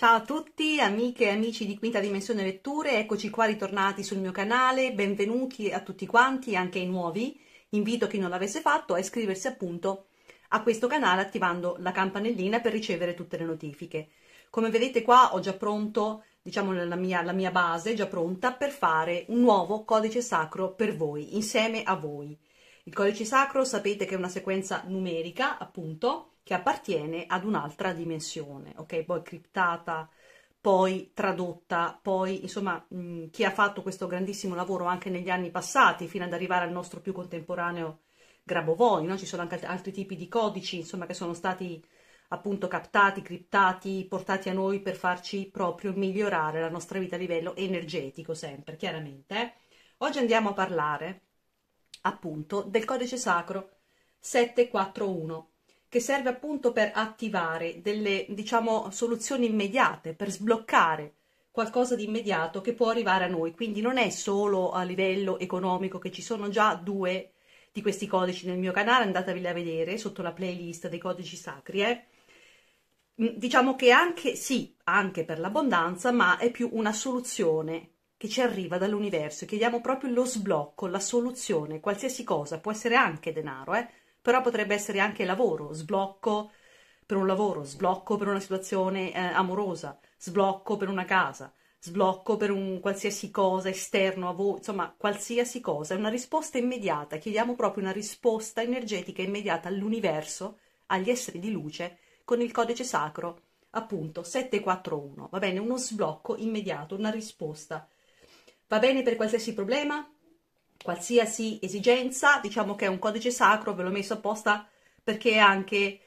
Ciao a tutti amiche e amici di Quinta Dimensione Letture, eccoci qua ritornati sul mio canale, benvenuti a tutti quanti, anche ai nuovi. Invito chi non l'avesse fatto a iscriversi appunto a questo canale attivando la campanellina per ricevere tutte le notifiche. Come vedete qua ho già pronto, diciamo la mia, la mia base, già pronta per fare un nuovo codice sacro per voi, insieme a voi. Il codice sacro sapete che è una sequenza numerica appunto, che appartiene ad un'altra dimensione, ok? Poi criptata, poi tradotta, poi insomma mh, chi ha fatto questo grandissimo lavoro anche negli anni passati fino ad arrivare al nostro più contemporaneo Grabovoi, no? ci sono anche altri tipi di codici insomma che sono stati appunto captati, criptati, portati a noi per farci proprio migliorare la nostra vita a livello energetico sempre, chiaramente. Oggi andiamo a parlare appunto del codice sacro 741 che serve appunto per attivare delle, diciamo, soluzioni immediate, per sbloccare qualcosa di immediato che può arrivare a noi. Quindi non è solo a livello economico che ci sono già due di questi codici nel mio canale, andateveli a vedere sotto la playlist dei codici sacri. Eh? Mm, diciamo che anche, sì, anche per l'abbondanza, ma è più una soluzione che ci arriva dall'universo. Chiediamo proprio lo sblocco, la soluzione, qualsiasi cosa, può essere anche denaro, eh? però potrebbe essere anche lavoro, sblocco per un lavoro, sblocco per una situazione eh, amorosa, sblocco per una casa, sblocco per un qualsiasi cosa esterno a voi, insomma, qualsiasi cosa, è una risposta immediata, chiediamo proprio una risposta energetica immediata all'universo, agli esseri di luce con il codice sacro appunto 741, va bene, uno sblocco immediato, una risposta. Va bene per qualsiasi problema? qualsiasi esigenza, diciamo che è un codice sacro, ve l'ho messo apposta perché è anche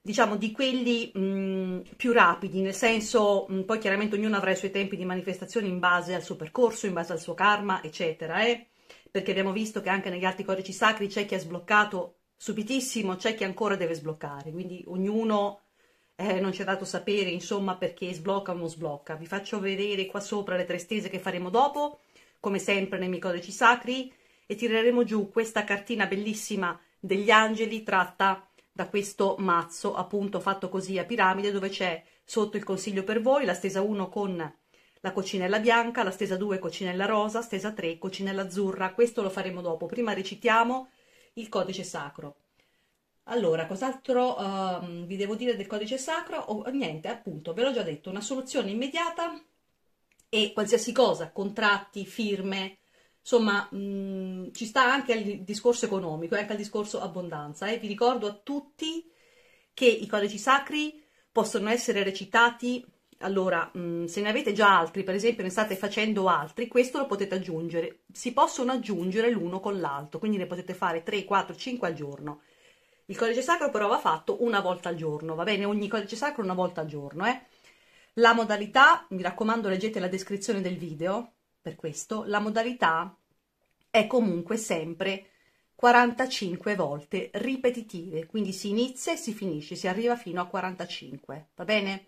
diciamo di quelli mh, più rapidi, nel senso mh, poi chiaramente ognuno avrà i suoi tempi di manifestazione in base al suo percorso, in base al suo karma, eccetera, eh? perché abbiamo visto che anche negli altri codici sacri c'è chi ha sbloccato subitissimo, c'è chi ancora deve sbloccare, quindi ognuno eh, non ci ha dato sapere insomma perché sblocca o non sblocca. Vi faccio vedere qua sopra le tre stese che faremo dopo, come sempre nei miei codici sacri, e tireremo giù questa cartina bellissima degli angeli tratta da questo mazzo appunto fatto così a piramide dove c'è sotto il consiglio per voi la stesa 1 con la coccinella bianca, la stesa 2 coccinella rosa, stesa 3 coccinella azzurra, questo lo faremo dopo, prima recitiamo il codice sacro. Allora, cos'altro uh, vi devo dire del codice sacro? Oh, niente, appunto, ve l'ho già detto, una soluzione immediata e qualsiasi cosa, contratti, firme, Insomma, mh, ci sta anche al discorso economico, e eh, anche al discorso abbondanza. Eh. Vi ricordo a tutti che i codici sacri possono essere recitati. Allora, mh, se ne avete già altri, per esempio ne state facendo altri, questo lo potete aggiungere. Si possono aggiungere l'uno con l'altro, quindi ne potete fare 3, 4, 5 al giorno. Il codice sacro però va fatto una volta al giorno, va bene? Ogni codice sacro una volta al giorno, eh? La modalità, mi raccomando leggete la descrizione del video, per questo la modalità è comunque sempre 45 volte ripetitive, quindi si inizia e si finisce, si arriva fino a 45, va bene?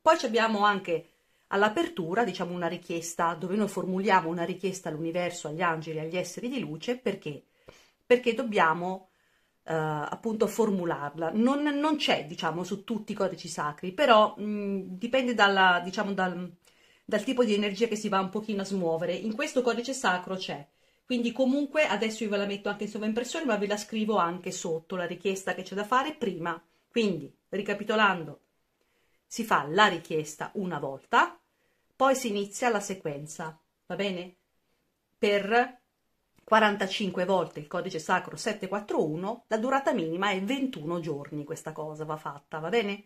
Poi abbiamo anche all'apertura, diciamo una richiesta dove noi formuliamo una richiesta all'universo, agli angeli, agli esseri di luce, perché? Perché dobbiamo eh, appunto formularla. Non, non c'è, diciamo, su tutti i codici sacri, però mh, dipende dalla, diciamo, dal, dal tipo di energia che si va un pochino a smuovere. In questo codice sacro c'è. Quindi comunque adesso io ve la metto anche in sovraimpressione, ma ve la scrivo anche sotto la richiesta che c'è da fare prima. Quindi, ricapitolando, si fa la richiesta una volta, poi si inizia la sequenza, va bene? Per 45 volte il codice sacro 741, la durata minima è 21 giorni questa cosa va fatta, va bene?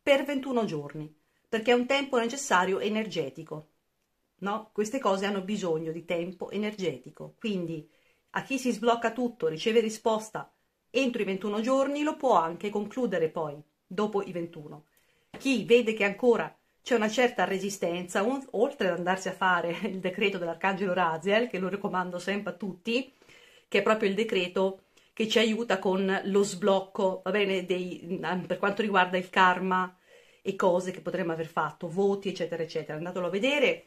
Per 21 giorni perché è un tempo necessario energetico. No? Queste cose hanno bisogno di tempo energetico. Quindi a chi si sblocca tutto, riceve risposta entro i 21 giorni, lo può anche concludere poi, dopo i 21. Chi vede che ancora c'è una certa resistenza, un, oltre ad andarsi a fare il decreto dell'Arcangelo Raziel, che lo raccomando sempre a tutti, che è proprio il decreto che ci aiuta con lo sblocco, va bene, dei, per quanto riguarda il karma, e cose che potremmo aver fatto, voti eccetera eccetera, andatelo a vedere,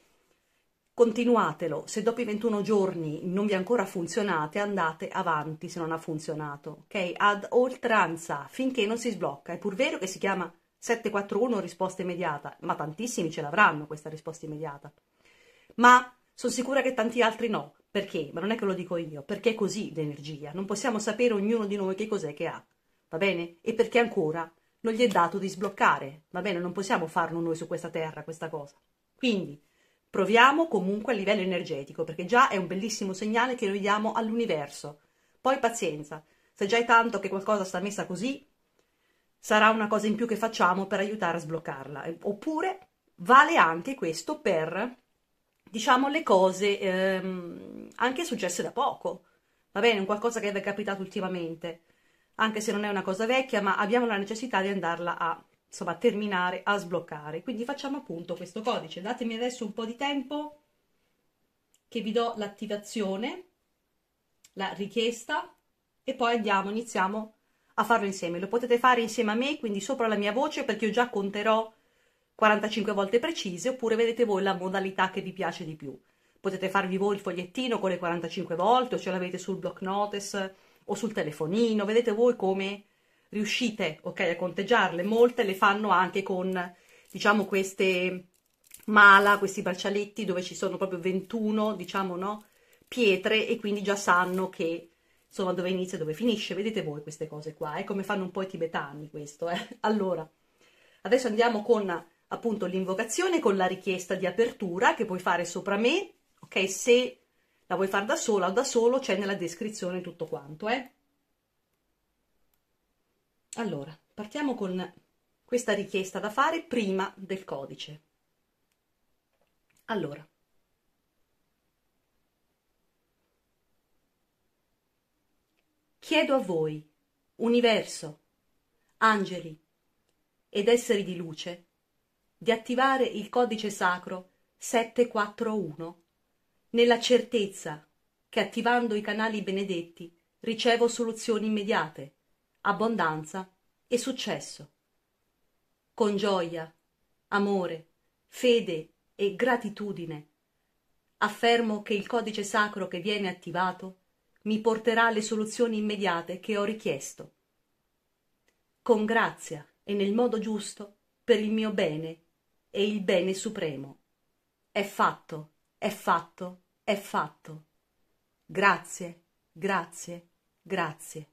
continuatelo, se dopo i 21 giorni non vi ancora funzionato, andate avanti se non ha funzionato, ok? Ad oltranza finché non si sblocca, è pur vero che si chiama 741 risposta immediata, ma tantissimi ce l'avranno questa risposta immediata, ma sono sicura che tanti altri no, perché? Ma non è che lo dico io, perché è così l'energia, non possiamo sapere ognuno di noi che cos'è che ha, va bene? E perché ancora non gli è dato di sbloccare, va bene? Non possiamo farlo noi su questa terra, questa cosa. Quindi proviamo comunque a livello energetico, perché già è un bellissimo segnale che noi diamo all'universo. Poi pazienza, se già è tanto che qualcosa sta messa così, sarà una cosa in più che facciamo per aiutare a sbloccarla. Eh, oppure vale anche questo per, diciamo, le cose ehm, anche successe da poco, va bene? Un qualcosa che è capitato ultimamente anche se non è una cosa vecchia, ma abbiamo la necessità di andarla a insomma, terminare, a sbloccare. Quindi facciamo appunto questo codice. Datemi adesso un po' di tempo che vi do l'attivazione, la richiesta e poi andiamo, iniziamo a farlo insieme. Lo potete fare insieme a me, quindi sopra la mia voce perché io già conterò 45 volte precise oppure vedete voi la modalità che vi piace di più. Potete farvi voi il fogliettino con le 45 volte o ce l'avete sul block notice o sul telefonino, vedete voi come riuscite okay, a conteggiarle, molte le fanno anche con diciamo queste mala, questi braccialetti dove ci sono proprio 21 diciamo no, pietre e quindi già sanno che insomma dove inizia e dove finisce, vedete voi queste cose qua, è eh? come fanno un po' i tibetani questo. Eh? Allora, adesso andiamo con appunto l'invocazione, con la richiesta di apertura che puoi fare sopra me, ok? Se la vuoi fare da sola o da solo c'è nella descrizione tutto quanto eh? allora partiamo con questa richiesta da fare prima del codice allora chiedo a voi universo angeli ed esseri di luce di attivare il codice sacro 741 nella certezza che attivando i canali benedetti ricevo soluzioni immediate, abbondanza e successo. Con gioia, amore, fede e gratitudine affermo che il codice sacro che viene attivato mi porterà le soluzioni immediate che ho richiesto. Con grazia e nel modo giusto per il mio bene e il bene supremo. È fatto, è fatto, è fatto. Grazie, grazie, grazie.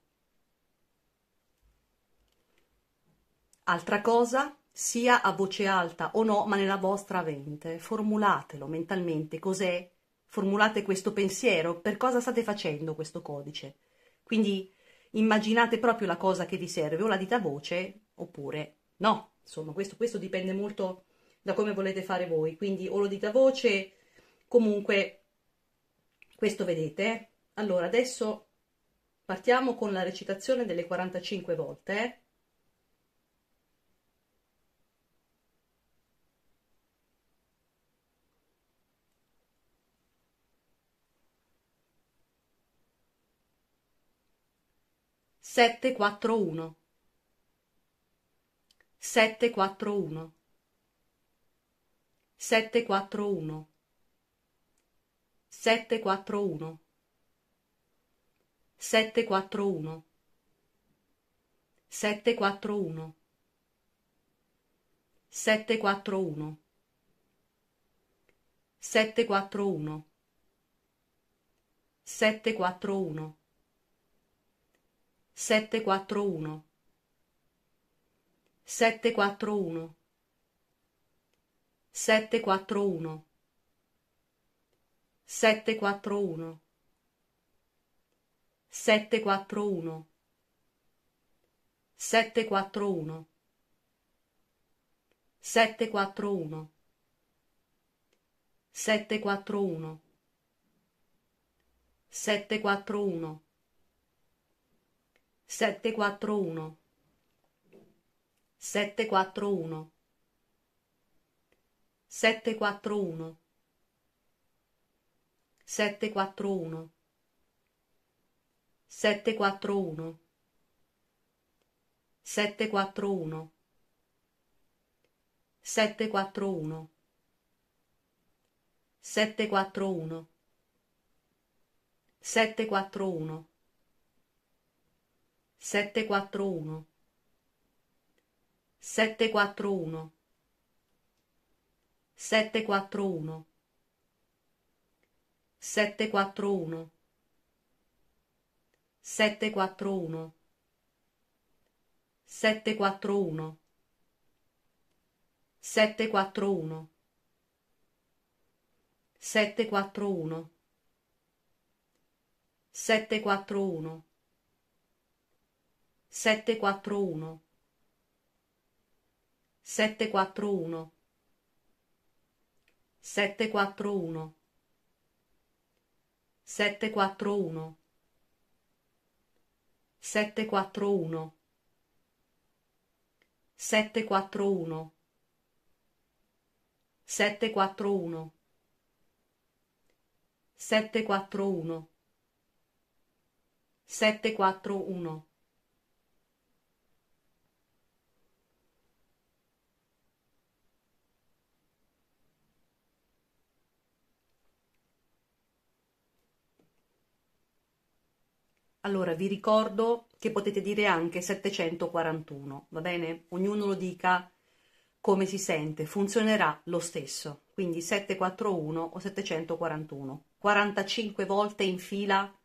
Altra cosa, sia a voce alta o no, ma nella vostra mente, formulatelo mentalmente cos'è, formulate questo pensiero, per cosa state facendo questo codice. Quindi immaginate proprio la cosa che vi serve, o la dita a voce oppure no. Insomma, questo, questo dipende molto da come volete fare voi, quindi o lo dite a voce, comunque questo vedete? Allora, adesso partiamo con la recitazione delle 45 volte. Sette quattro uno. Sette quattro uno. Sette quattro uno. 741 741 741 741 741 741 741 741 741 741 741 741 741 741 741 741 741 741 741 741 741 741 741 741 741 741 741 741 741 741 741 741 741 741 741 741 741 741 741 741 741 741 Allora, vi ricordo che potete dire anche 741, va bene? Ognuno lo dica come si sente, funzionerà lo stesso. Quindi 741 o 741. 45 volte in fila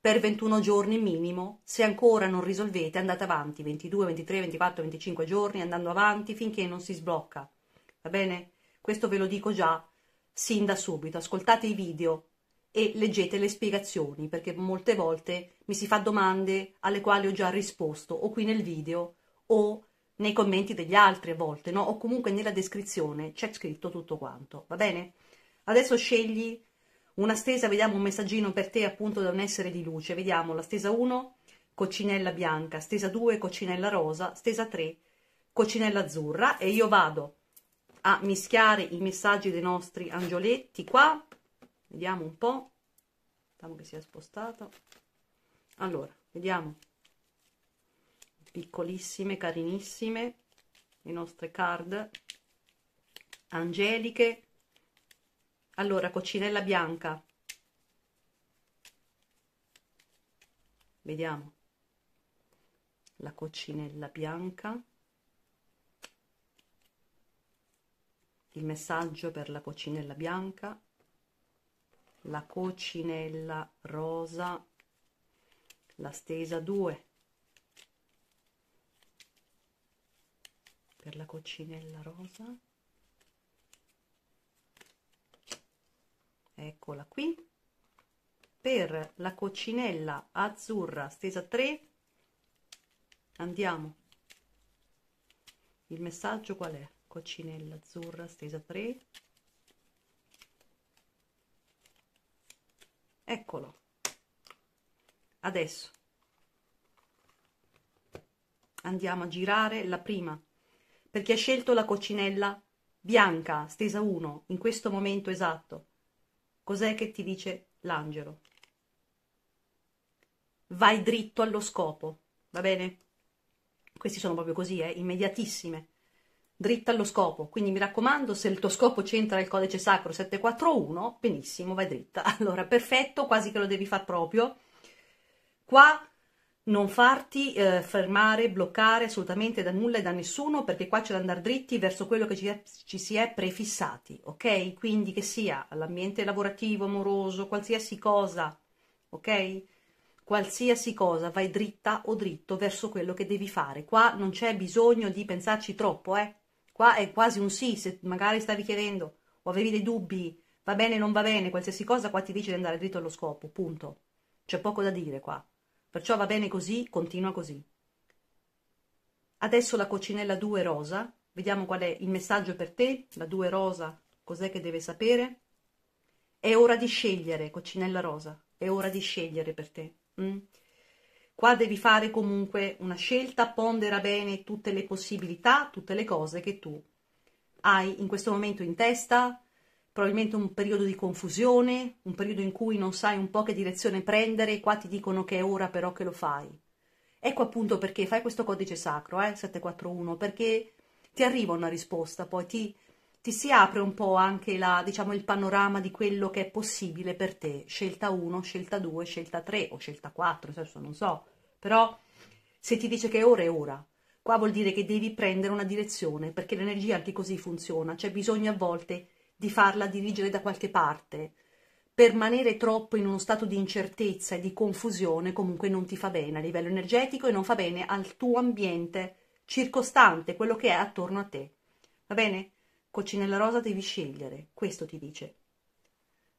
per 21 giorni minimo. Se ancora non risolvete, andate avanti 22, 23, 24, 25 giorni andando avanti finché non si sblocca. Va bene? Questo ve lo dico già sin da subito. Ascoltate i video, e leggete le spiegazioni perché molte volte mi si fa domande alle quali ho già risposto o qui nel video o nei commenti degli altri a volte, no? O comunque nella descrizione c'è scritto tutto quanto, va bene? Adesso scegli una stesa, vediamo un messaggino per te appunto da un essere di luce, vediamo la stesa 1, coccinella bianca, stesa 2, coccinella rosa, stesa 3, coccinella azzurra e io vado a mischiare i messaggi dei nostri angioletti qua Vediamo un po'. Vediamo che sia spostato. Allora, vediamo. Piccolissime, carinissime, le nostre card. Angeliche. Allora, coccinella bianca. Vediamo. La coccinella bianca. Il messaggio per la coccinella bianca la coccinella rosa la stesa 2 per la coccinella rosa eccola qui per la coccinella azzurra stesa 3 andiamo il messaggio qual è coccinella azzurra stesa 3 eccolo adesso andiamo a girare la prima perché ha scelto la coccinella bianca stesa 1 in questo momento esatto cos'è che ti dice l'angelo vai dritto allo scopo va bene questi sono proprio così eh, immediatissime dritta allo scopo. Quindi mi raccomando, se il tuo scopo c'entra il codice sacro 741, benissimo, vai dritta. Allora, perfetto, quasi che lo devi far proprio. Qua non farti eh, fermare, bloccare assolutamente da nulla e da nessuno, perché qua c'è da andare dritti verso quello che ci, è, ci si è prefissati, ok? Quindi che sia l'ambiente lavorativo, amoroso, qualsiasi cosa, ok? Qualsiasi cosa, vai dritta o dritto verso quello che devi fare. Qua non c'è bisogno di pensarci troppo, eh? Qua è quasi un sì, se magari stavi chiedendo o avevi dei dubbi, va bene, o non va bene, qualsiasi cosa, qua ti dice di andare dritto allo scopo, punto. C'è poco da dire qua. Perciò va bene così, continua così. Adesso la coccinella 2 rosa, vediamo qual è il messaggio per te, la 2 rosa, cos'è che deve sapere? È ora di scegliere, coccinella rosa, è ora di scegliere per te. Mm? Qua devi fare comunque una scelta, pondera bene tutte le possibilità, tutte le cose che tu hai in questo momento in testa, probabilmente un periodo di confusione, un periodo in cui non sai un po' che direzione prendere e qua ti dicono che è ora però che lo fai. Ecco appunto perché fai questo codice sacro, eh, 741, perché ti arriva una risposta, poi ti, ti si apre un po' anche la, diciamo, il panorama di quello che è possibile per te, scelta 1, scelta 2, scelta 3 o scelta 4, adesso non so, però se ti dice che ora è ora, qua vuol dire che devi prendere una direzione, perché l'energia anche così funziona, c'è bisogno a volte di farla dirigere da qualche parte, permanere troppo in uno stato di incertezza e di confusione comunque non ti fa bene a livello energetico e non fa bene al tuo ambiente circostante, quello che è attorno a te, va bene? Coccinella rosa devi scegliere, questo ti dice.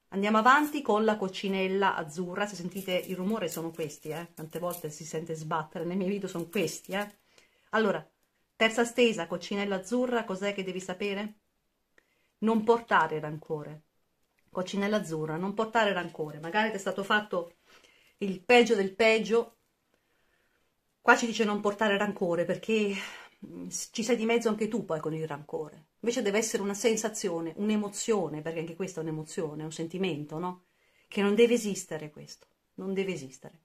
Andiamo avanti con la coccinella azzurra, se sentite il rumore sono questi, eh? tante volte si sente sbattere, nei miei video sono questi. Eh? Allora, terza stesa, coccinella azzurra, cos'è che devi sapere? Non portare rancore, coccinella azzurra, non portare rancore, magari ti è stato fatto il peggio del peggio, qua ci dice non portare rancore perché mm, ci sei di mezzo anche tu poi con il rancore, Invece deve essere una sensazione, un'emozione, perché anche questa è un'emozione, un sentimento, no? Che non deve esistere questo, non deve esistere.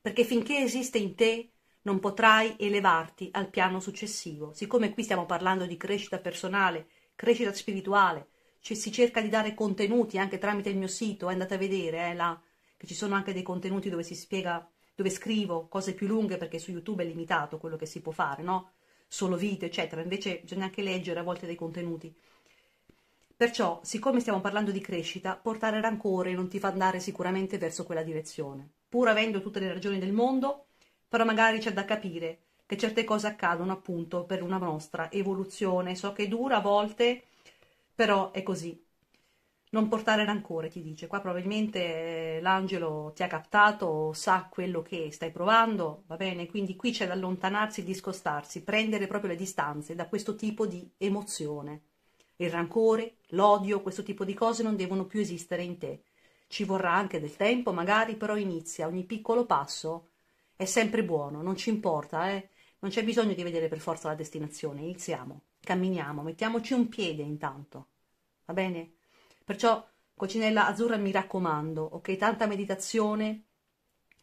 Perché finché esiste in te non potrai elevarti al piano successivo. Siccome qui stiamo parlando di crescita personale, crescita spirituale, ci, si cerca di dare contenuti anche tramite il mio sito, eh, andate a vedere eh, là, che ci sono anche dei contenuti dove si spiega, dove scrivo cose più lunghe perché su YouTube è limitato quello che si può fare, no? solo vite, eccetera. Invece bisogna anche leggere a volte dei contenuti. Perciò, siccome stiamo parlando di crescita, portare rancore non ti fa andare sicuramente verso quella direzione. Pur avendo tutte le ragioni del mondo, però magari c'è da capire che certe cose accadono appunto per una nostra evoluzione. So che dura a volte, però è così. Non portare rancore, ti dice. Qua probabilmente eh, l'angelo ti ha captato, sa quello che stai provando, va bene? Quindi qui c'è da allontanarsi, discostarsi, prendere proprio le distanze da questo tipo di emozione. Il rancore, l'odio, questo tipo di cose non devono più esistere in te. Ci vorrà anche del tempo, magari, però inizia. Ogni piccolo passo è sempre buono, non ci importa, eh? Non c'è bisogno di vedere per forza la destinazione. Iniziamo, camminiamo, mettiamoci un piede intanto. Va bene? Perciò, Coccinella Azzurra, mi raccomando, ok? Tanta meditazione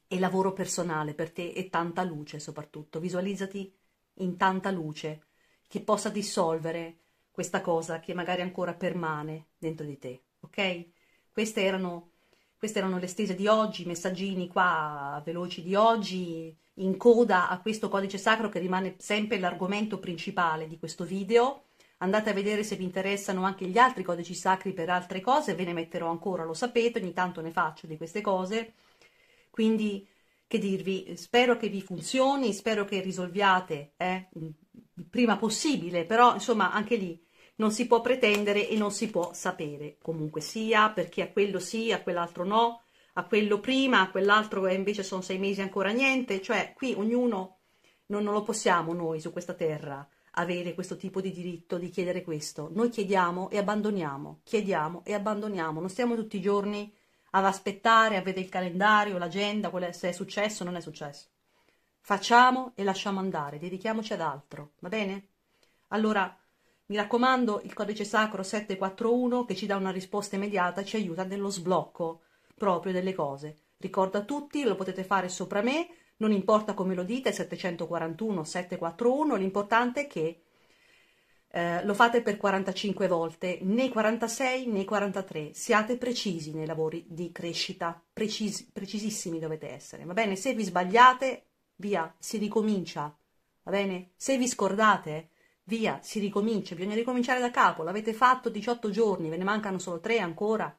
e lavoro personale per te e tanta luce soprattutto. Visualizzati in tanta luce che possa dissolvere questa cosa che magari ancora permane dentro di te, ok? Queste erano, queste erano le stese di oggi, i messaggini qua veloci di oggi, in coda a questo codice sacro che rimane sempre l'argomento principale di questo video Andate a vedere se vi interessano anche gli altri codici sacri per altre cose, ve ne metterò ancora, lo sapete, ogni tanto ne faccio di queste cose. Quindi, che dirvi, spero che vi funzioni, spero che risolviate eh, prima possibile, però insomma anche lì non si può pretendere e non si può sapere comunque sia, perché a quello sì, a quell'altro no, a quello prima, a quell'altro eh, invece sono sei mesi ancora niente, cioè qui ognuno non, non lo possiamo noi su questa terra avere questo tipo di diritto, di chiedere questo. Noi chiediamo e abbandoniamo, chiediamo e abbandoniamo, non stiamo tutti i giorni ad aspettare, avete il calendario, l'agenda, se è successo o non è successo. Facciamo e lasciamo andare, dedichiamoci ad altro, va bene? Allora, mi raccomando, il codice sacro 741 che ci dà una risposta immediata ci aiuta nello sblocco proprio delle cose. Ricorda a tutti, lo potete fare sopra me, non importa come lo dite, 741, 741, l'importante è che eh, lo fate per 45 volte, né 46 né 43. Siate precisi nei lavori di crescita, precisi, precisissimi dovete essere, va bene? Se vi sbagliate, via, si ricomincia, va bene? Se vi scordate, via, si ricomincia, bisogna ricominciare da capo, l'avete fatto 18 giorni, ve ne mancano solo 3 ancora,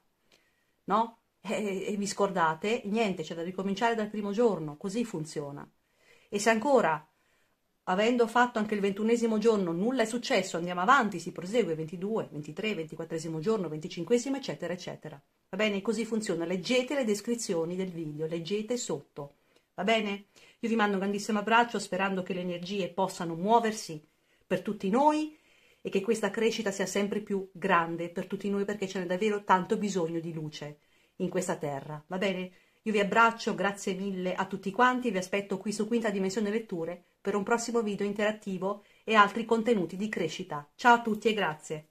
no? e, e vi scordate, niente, c'è da ricominciare dal primo giorno, così funziona. E se ancora, avendo fatto anche il ventunesimo giorno, nulla è successo, andiamo avanti, si prosegue 22, 23, 24 giorno, 25 eccetera, eccetera. Va bene? Così funziona. Leggete le descrizioni del video, leggete sotto. Va bene? Io vi mando un grandissimo abbraccio sperando che le energie possano muoversi per tutti noi e che questa crescita sia sempre più grande per tutti noi perché ce n'è davvero tanto bisogno di luce in questa terra. Va bene? Io vi abbraccio, grazie mille a tutti quanti, vi aspetto qui su Quinta Dimensione Letture per un prossimo video interattivo e altri contenuti di crescita. Ciao a tutti e grazie!